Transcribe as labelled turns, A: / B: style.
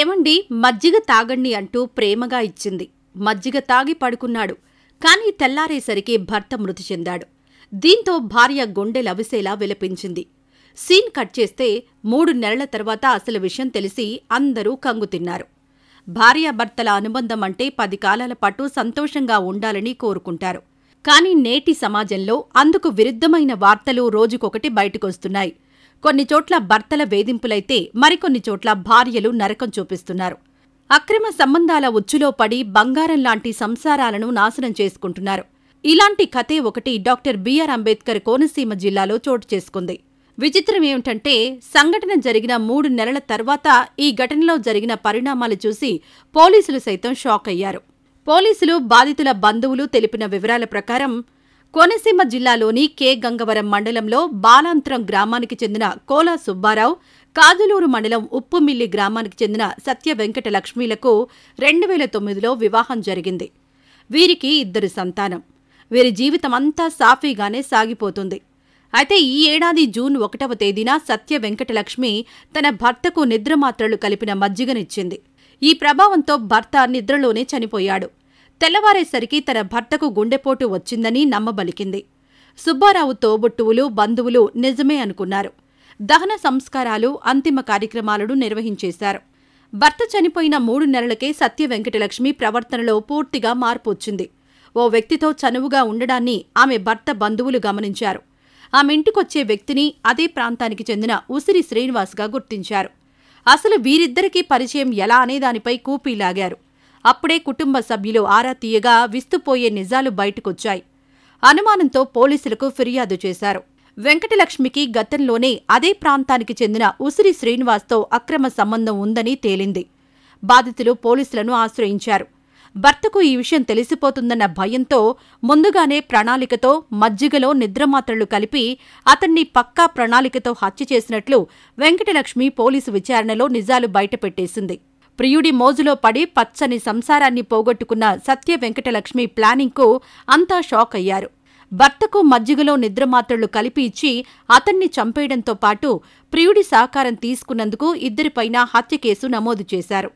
A: ఏమండి మజ్జిగ తాగండి అంటూ ప్రేమగా ఇచ్చింది మజ్జిగ తాగి పడుకున్నాడు కానీ తెల్లారేసరికి భర్త మృతి చెందాడు దీంతో భార్య గుండె లవిసేలా విలపించింది సీన్ కట్ చేస్తే మూడు నెలల తర్వాత అసలు విషయం తెలిసి అందరూ కంగు తిన్నారు భార్యాభర్తల అనుబంధం అంటే పది కాలాల పాటు సంతోషంగా ఉండాలని కోరుకుంటారు కానీ నేటి సమాజంలో అందుకు విరుద్ధమైన వార్తలు రోజుకొకటి బయటకొస్తున్నాయి కొన్ని చోట్ల భర్తల వేధింపులైతే మరికొన్ని చోట్ల భార్యలు నరకం చూపిస్తున్నారు అక్రమ సంబంధాల ఉచ్చులో పడి బంగారం లాంటి సంసారాలను నాశనం చేసుకుంటున్నారు ఇలాంటి కథే ఒకటి డాక్టర్ బిఆర్ అంబేద్కర్ కోనసీమ జిల్లాలో చోటు చేసుకుంది విచిత్రం ఏమిటంటే సంఘటన జరిగిన మూడు నెలల తర్వాత ఈ ఘటనలో జరిగిన పరిణామాలు చూసి పోలీసులు సైతం షాక్ అయ్యారు పోలీసులు బాధితుల బంధువులు తెలిపిన వివరాల ప్రకారం కోనసీమ జిల్లాలోని కె గంగవరం మండలంలో బాలాంతరం గ్రామానికి చెందిన కోలా సుబ్బారావు కాజులూరు మండలం ఉప్పుమిల్లి గ్రామానికి చెందిన సత్య వెంకట లక్ష్మీలకు రెండు వేల తొమ్మిదిలో వివాహం జరిగింది వీరికి ఇద్దరు సంతానం వీరి జీవితమంతా సాఫీగానే సాగిపోతుంది అయితే ఈ ఏడాది జూన్ ఒకటవ తేదీన సత్య వెంకటలక్ష్మి తన భర్తకు నిద్రమాత్రలు కలిపిన మజ్జిగనిచ్చింది ఈ ప్రభావంతో భర్త నిద్రలోనే చనిపోయాడు తెల్లవారేసరికి తన భర్తకు గుండెపోటు వచ్చిందని నమ్మబలికింది సుబ్బారావు తోబుట్టువులు బంధువులు నిజమే అనుకున్నారు దహన సంస్కారాలు అంతిమ కార్యక్రమాలను నిర్వహించేశారు భర్త చనిపోయిన మూడు నెలలకే సత్య వెంకటలక్ష్మి ప్రవర్తనలో పూర్తిగా మార్పు వచ్చింది ఓ వ్యక్తితో చనువుగా ఉండడాన్ని ఆమె భర్త బంధువులు గమనించారు ఆమె ఇంటికొచ్చే వ్యక్తిని అదే ప్రాంతానికి చెందిన ఉసిరి శ్రీనివాస్గా గుర్తించారు అసలు వీరిద్దరికీ పరిచయం ఎలా అనేదానిపై కూపీలాగారు అప్పుడే కుటుంబ సభ్యులు ఆరా తీయగా విస్తుపోయే నిజాలు బయటకొచ్చాయి అనుమానంతో పోలీసులకు ఫిర్యాదు చేశారు వెంకటలక్ష్మికి గతంలోనే అదే ప్రాంతానికి చెందిన ఉసిరి శ్రీనివాస్తో అక్రమ సంబంధం ఉందని తేలింది బాధితులు పోలీసులను ఆశ్రయించారు భర్తకు ఈ విషయం తెలిసిపోతుందన్న భయంతో ముందుగానే ప్రణాళికతో మజ్జిగలో నిద్రమాత్రలు కలిపి అతన్ని పక్కా ప్రణాళికతో హత్య చేసినట్లు వెంకటలక్ష్మి పోలీసు విచారణలో నిజాలు బయటపెట్టేసింది ప్రియుడి మోజులో పడి పచ్చని సంసారాన్ని పోగొట్టుకున్న సత్య వెంకటలక్ష్మి ప్లానింగ్కు అంతా షాక్ అయ్యారు భర్తకు మజ్జిగలో నిద్రమాత్రలు కలిపి ఇచ్చి అతన్ని చంపేయడంతో పాటు ప్రియుడి సహకారం తీసుకున్నందుకు ఇద్దరిపైన హత్య కేసు నమోదు చేశారు